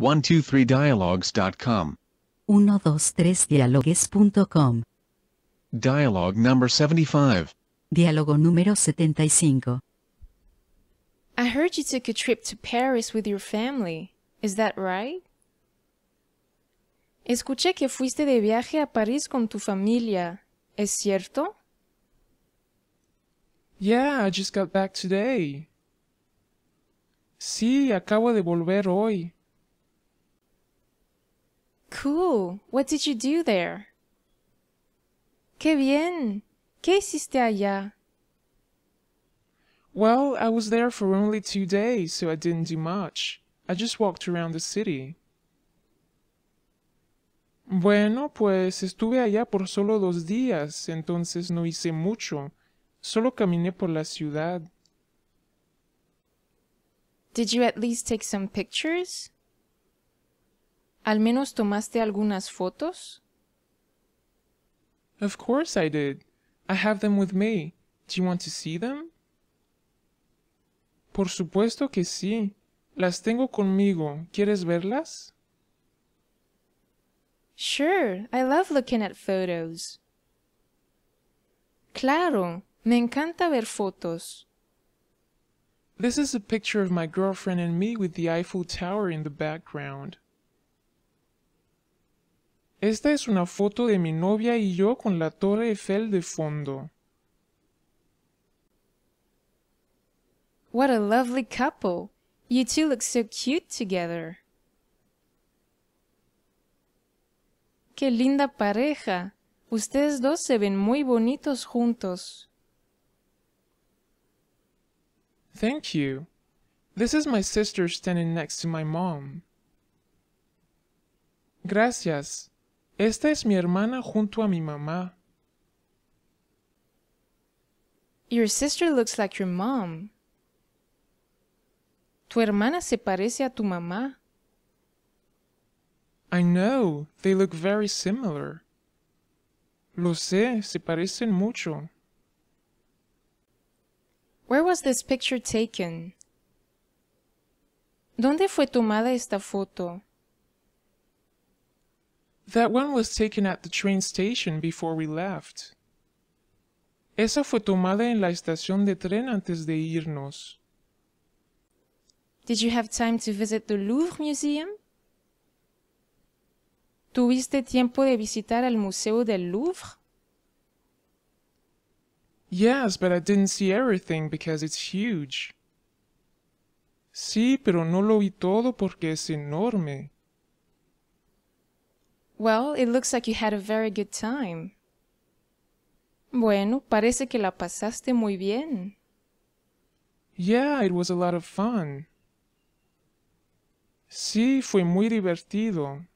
123dialogues.com. 123dialogues.com. Dialogue number 75. Diálogo número 75. I heard you took a trip to Paris with your family. Is that right? Escuché que fuiste de viaje a París con tu familia. ¿Es cierto? Yeah, I just got back today. Sí, acabo de volver hoy. Cool. What did you do there? Qué bien. ¿Qué hiciste allá? Well, I was there for only two days, so I didn't do much. I just walked around the city. Bueno, pues estuve allá por solo dos días, entonces no hice mucho. Solo caminé por la ciudad. Did you at least take some pictures? ¿Al menos tomaste algunas fotos? Of course I did. I have them with me. Do you want to see them? Por supuesto que sí. Las tengo conmigo. ¿Quieres verlas? Sure, I love looking at photos. Claro, me encanta ver fotos. This is a picture of my girlfriend and me with the Eiffel Tower in the background. Esta es una foto de mi novia y yo con la Torre Eiffel de fondo. What a lovely couple. You two look so cute together. Qué linda pareja. Ustedes dos se ven muy bonitos juntos. Thank you. This is my sister standing next to my mom. Gracias. Esta es mi hermana junto a mi mamá. Your sister looks like your mom. Tu hermana se parece a tu mamá. I know, they look very similar. Lo sé, se parecen mucho. Where was this picture taken? ¿Dónde fue tomada esta foto? That one was taken at the train station before we left. Esa fue tomada en la estación de tren antes de irnos. Did you have time to visit the Louvre Museum? ¿Tuviste tiempo de visitar el Museo del Louvre? Yes, but I didn't see everything because it's huge. Sí, pero no lo vi todo porque es enorme. Well, it looks like you had a very good time. Bueno, parece que la pasaste muy bien. Yeah, it was a lot of fun. Sí, fue muy divertido.